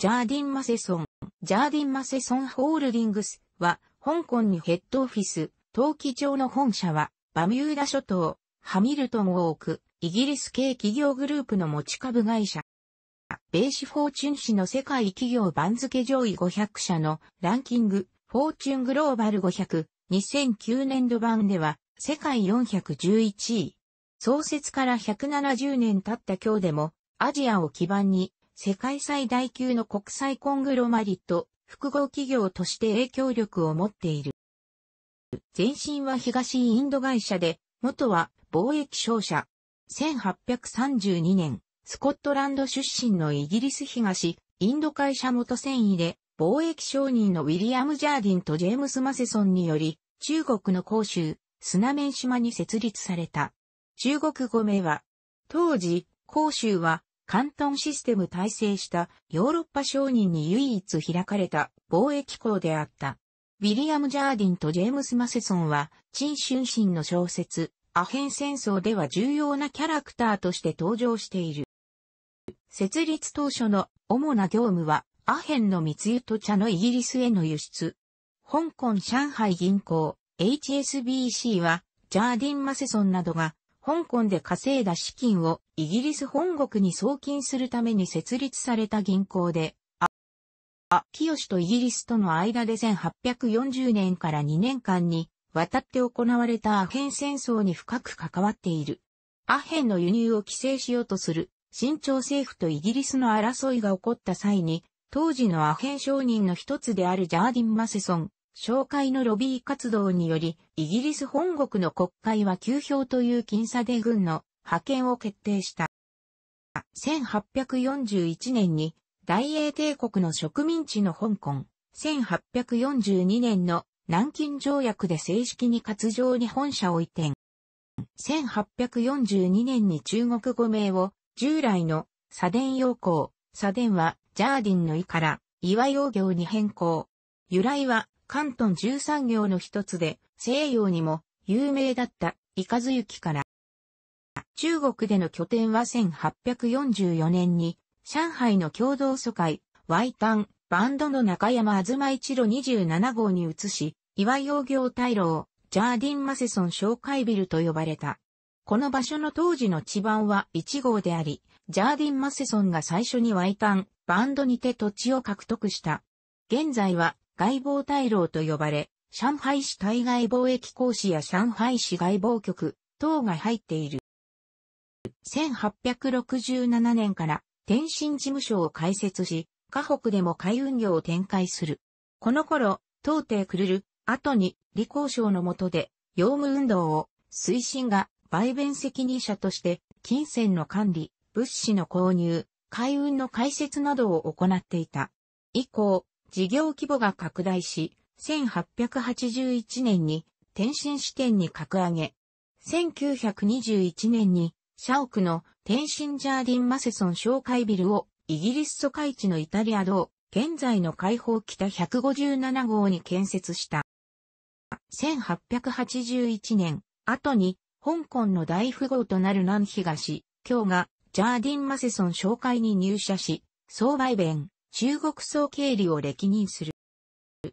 ジャーディン・マセソン。ジャーディン・マセソンホールディングスは、香港にヘッドオフィス、陶器町の本社は、バミューダ諸島、ハミルトンをーク、イギリス系企業グループの持ち株会社。ベーシフォーチュン氏の世界企業番付上位500社のランキング、フォーチュングローバル500、2009年度版では、世界411位。創設から170年経った今日でも、アジアを基盤に、世界最大級の国際コングロマリット、複合企業として影響力を持っている。前身は東インド会社で、元は貿易商社。1832年、スコットランド出身のイギリス東、インド会社元繊維で、貿易商人のウィリアム・ジャーディンとジェームス・マセソンにより、中国の広州、砂面島に設立された。中国語名は、当時、広州は関東システム体制したヨーロッパ商人に唯一開かれた貿易港であった。ウィリアム・ジャーディンとジェームス・マセソンは、陳春心の小説、アヘン戦争では重要なキャラクターとして登場している。設立当初の主な業務は、アヘンの密輸と茶のイギリスへの輸出。香港上海銀行、HSBC は、ジャーディン・マセソンなどが香港で稼いだ資金をイギリス本国に送金するために設立された銀行で、あ、清とイギリスとの間で1840年から2年間に渡って行われたアヘン戦争に深く関わっている。アヘンの輸入を規制しようとする新朝政府とイギリスの争いが起こった際に、当時のアヘン商人の一つであるジャーディン・マセソン、紹介のロビー活動により、イギリス本国の国会は休票という僅差で軍の派遣を決定した。1841年に大英帝国の植民地の香港、1842年の南京条約で正式に活場に本社を移転。1842年に中国語名を従来のサデン陽光、サデンはジャーディンの意から岩陽行に変更。由来は関東十三行の一つで、西洋にも有名だったイカズユキから。中国での拠点は1844年に、上海の共同疎開、ワイタン、バンドの中山あずま一路27号に移し、岩洋行大楼、ジャーディン・マセソン紹介ビルと呼ばれた。この場所の当時の地盤は1号であり、ジャーディン・マセソンが最初にワイタン、バンドにて土地を獲得した。現在は外貿大楼と呼ばれ、上海市対外貿易公使や上海市外貿局等が入っている。1867年から天津事務所を開設し、河北でも海運業を展開する。この頃、当帝くるる、後に李光省の下で、用務運動を推進が売弁責任者として、金銭の管理、物資の購入、海運の開設などを行っていた。以降、事業規模が拡大し、1881年に天津支店に格上げ、1921年に社屋の天津ジャーディン・マセソン紹介ビルをイギリス疎開地のイタリア道、現在の開放北157号に建設した。1881年、後に香港の大富豪となる南東、今日がジャーディン・マセソン紹介に入社し、総売弁、中国総経理を歴任する。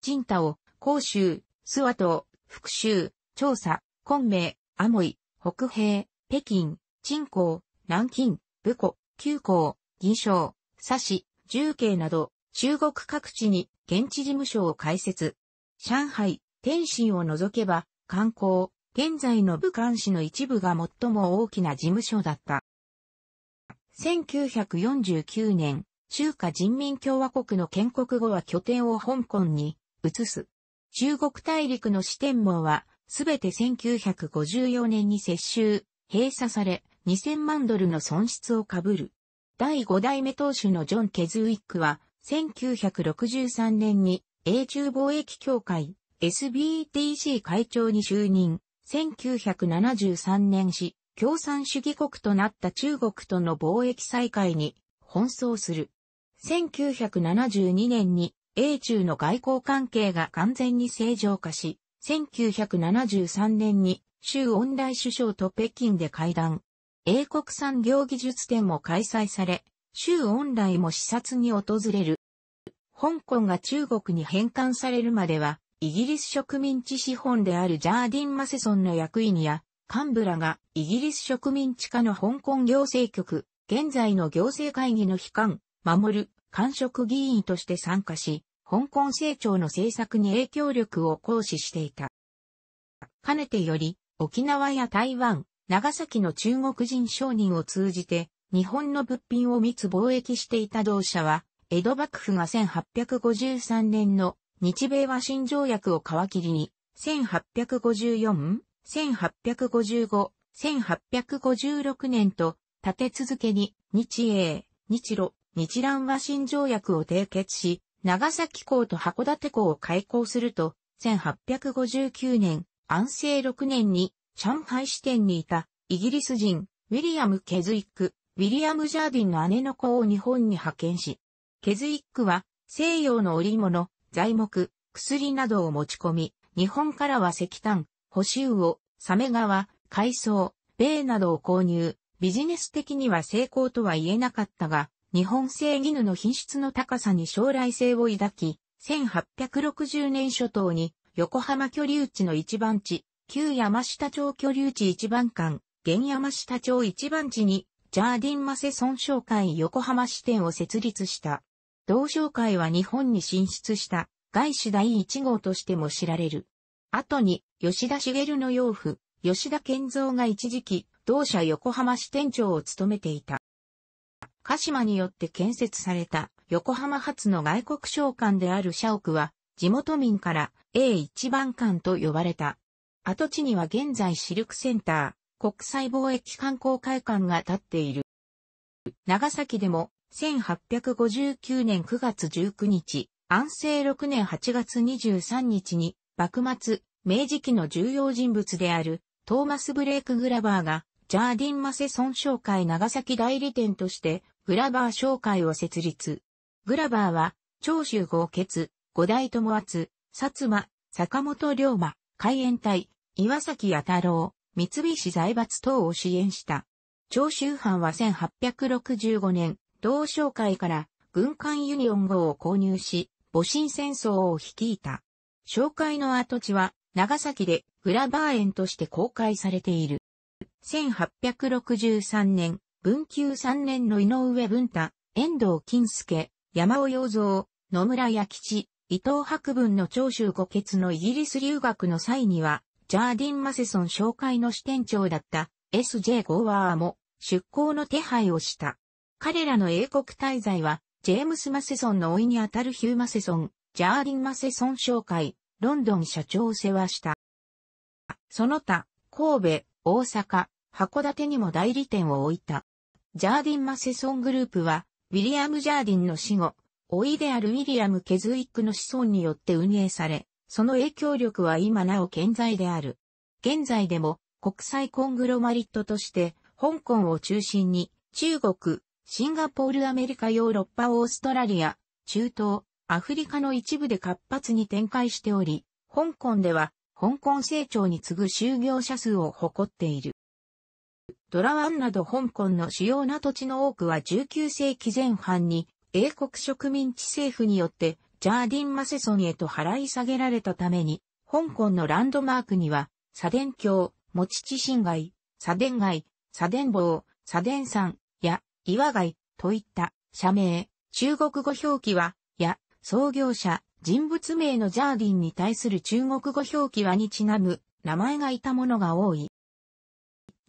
陳太を、広州、諏訪島、福州、調査、昆明、アモイ、北平、北京、鎮江、南京、武庫、九甲、銀賞、佐市、重慶など、中国各地に現地事務所を開設。上海、天津を除けば、観光、現在の武漢市の一部が最も大きな事務所だった。1949年、中華人民共和国の建国後は拠点を香港に移す。中国大陸の四天網は、すべて1954年に接収、閉鎖され、2000万ドルの損失を被る。第5代目当主のジョン・ケズウィックは、1963年に、英中貿易協会、SBTC 会長に就任。1973年し、共産主義国となった中国との貿易再開に奔走する。1972年に英中の外交関係が完全に正常化し、1973年に州恩来首相と北京で会談。英国産業技術展も開催され、州恩来も視察に訪れる。香港が中国に返還されるまでは、イギリス植民地資本であるジャーディン・マセソンの役員や幹部らがイギリス植民地下の香港行政局、現在の行政会議の悲観。守る、官職議員として参加し、香港成長の政策に影響力を行使していた。かねてより、沖縄や台湾、長崎の中国人商人を通じて、日本の物品を密貿易していた同社は、江戸幕府が1853年の日米和親条約を皮切りに、1854、1855、1856年と立て続けに日英、日露、日蘭和親条約を締結し、長崎港と函館港を開港すると、1859年、安政6年に、上海支店にいた、イギリス人、ウィリアム・ケズイック、ウィリアム・ジャーディンの姉の子を日本に派遣し、ケズイックは、西洋の織物、材木、薬などを持ち込み、日本からは石炭、保守魚、サメ川、海藻、米などを購入、ビジネス的には成功とは言えなかったが、日本製絹の品質の高さに将来性を抱き、1860年初頭に横浜居留地の一番地、旧山下町居留地一番館、現山下町一番地に、ジャーディンマセ村商会横浜支店を設立した。同商会は日本に進出した外資第一号としても知られる。後に、吉田茂の養父、吉田健三が一時期、同社横浜支店長を務めていた。鹿島によって建設された横浜発の外国商館である社屋は、地元民から A1 番館と呼ばれた。跡地には現在シルクセンター、国際貿易観光会館が建っている。長崎でも1859年9月19日、安政6年8月23日に、幕末、明治期の重要人物であるトーマス・ブレイク・グラバーがジャーディン・マセソン商会長崎代理店として、グラバー商会を設立。グラバーは、長州豪傑、五代友厚、薩摩、坂本龍馬、海援隊、岩崎弥太郎、三菱財閥等を支援した。長州藩は1865年、同商会から軍艦ユニオン号を購入し、戊辰戦争を率いた。商会の跡地は、長崎でグラバー園として公開されている。1863年、文久3年の井上文太、遠藤金介、山尾洋蔵、野村弥吉、伊藤博文の長州五傑のイギリス留学の際には、ジャーディン・マセソン紹介の支店長だった S.J. ゴーワーも出向の手配をした。彼らの英国滞在は、ジェームス・マセソンの老いにあたるヒュー・マセソン、ジャーディン・マセソン紹介、ロンドン社長を世話した。その他、神戸、大阪、函館にも代理店を置いた。ジャーディン・マセソングループは、ウィリアム・ジャーディンの死後、老いであるウィリアム・ケズウィックの子孫によって運営され、その影響力は今なお健在である。現在でも国際コングロマリットとして、香港を中心に、中国、シンガポールアメリカヨーロッパオーストラリア、中東、アフリカの一部で活発に展開しており、香港では香港成長に次ぐ就業者数を誇っている。ドラワンなど香港の主要な土地の多くは19世紀前半に英国植民地政府によってジャーディン・マセソンへと払い下げられたために、香港のランドマークには、サデン橋、持ち新街、サデン街、サデン坊、サデン山、や、岩街、といった社名、中国語表記は、や、創業者、人物名のジャーディンに対する中国語表記はにちなむ名前がいたものが多い。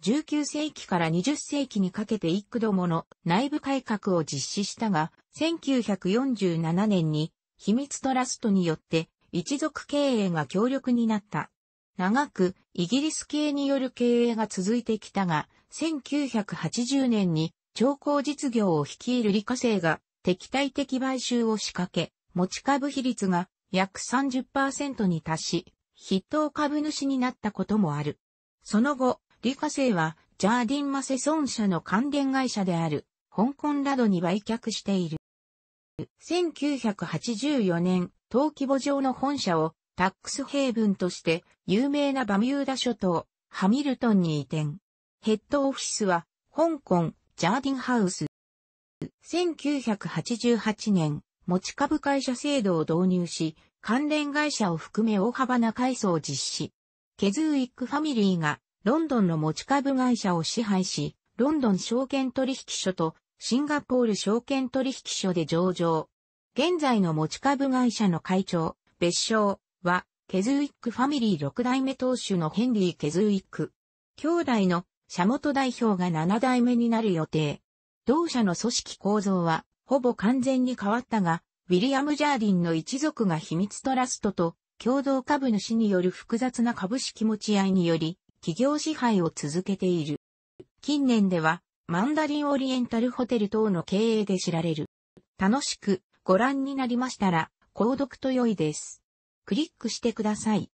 19世紀から20世紀にかけて幾度もの内部改革を実施したが、1947年に秘密トラストによって一族経営が強力になった。長くイギリス系による経営が続いてきたが、1980年に超高実業を率いる理科生が敵対的買収を仕掛け、持ち株比率が約30%に達し、筆頭株主になったこともある。その後、李科生は、ジャーディン・マセソン社の関連会社である、香港などに売却している。1984年、登記簿上の本社をタックスヘイブンとして有名なバミューダ諸島、ハミルトンに移転。ヘッドオフィスは香港、ジャーディンハウス。1988年、持ち株会社制度を導入し、関連会社を含め大幅な改装を実施。ケズーイックファミリーがロンドンの持ち株会社を支配し、ロンドン証券取引所とシンガポール証券取引所で上場。現在の持ち株会社の会長、別称は、ケズウィックファミリー6代目当主のヘンリー・ケズウィック。兄弟の社元代表が7代目になる予定。同社の組織構造は、ほぼ完全に変わったが、ウィリアム・ジャーディンの一族が秘密トラストと共同株主による複雑な株式持ち合いにより、企業支配を続けている。近年では、マンダリンオリエンタルホテル等の経営で知られる。楽しくご覧になりましたら、購読と良いです。クリックしてください。